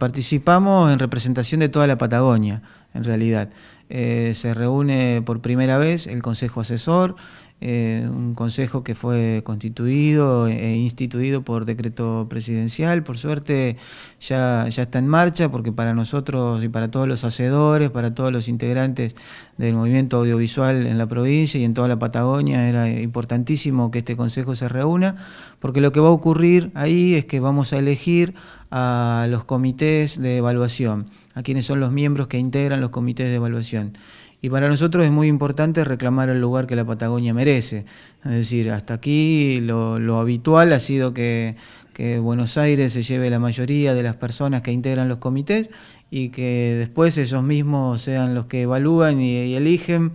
Participamos en representación de toda la Patagonia en realidad. Eh, se reúne por primera vez el Consejo Asesor, eh, un consejo que fue constituido e instituido por decreto presidencial. Por suerte ya, ya está en marcha porque para nosotros y para todos los hacedores, para todos los integrantes del movimiento audiovisual en la provincia y en toda la Patagonia era importantísimo que este consejo se reúna porque lo que va a ocurrir ahí es que vamos a elegir a los comités de evaluación a quienes son los miembros que integran los comités de evaluación. Y para nosotros es muy importante reclamar el lugar que la Patagonia merece. Es decir, hasta aquí lo, habitual ha sido que, Buenos Aires se lleve la mayoría de las personas que integran los comités y que después ellos mismos sean los que evalúan y, eligen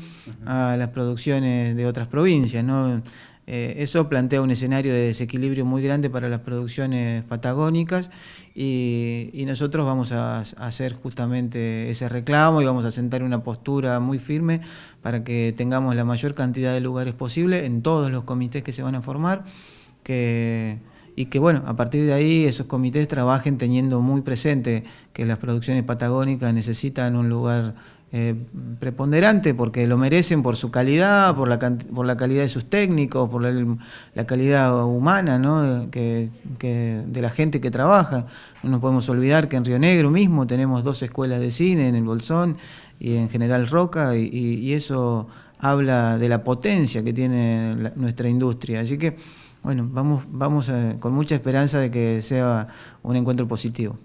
a las producciones de otras provincias. ¿no? Eh, eso plantea un escenario de desequilibrio muy grande para las producciones patagónicas y, nosotros vamos a, a, hacer justamente ese reclamo y vamos a sentar una postura muy firme para que tengamos la mayor cantidad de lugares posible en todos los comités que se van a formar, que y que bueno, a partir de ahí esos comités trabajen teniendo muy presente que las producciones patagónicas necesitan un lugar eh, preponderante porque lo merecen por su calidad, por la, por la calidad de sus técnicos, por la, calidad humana que, de la gente que trabaja. No nos podemos olvidar que en Río Negro mismo tenemos dos escuelas de cine, en el Bolsón y en General Roca, y, eso habla de la potencia que tiene nuestra industria. Así que bueno, vamos, vamos eh, con mucha esperanza de que sea un encuentro positivo.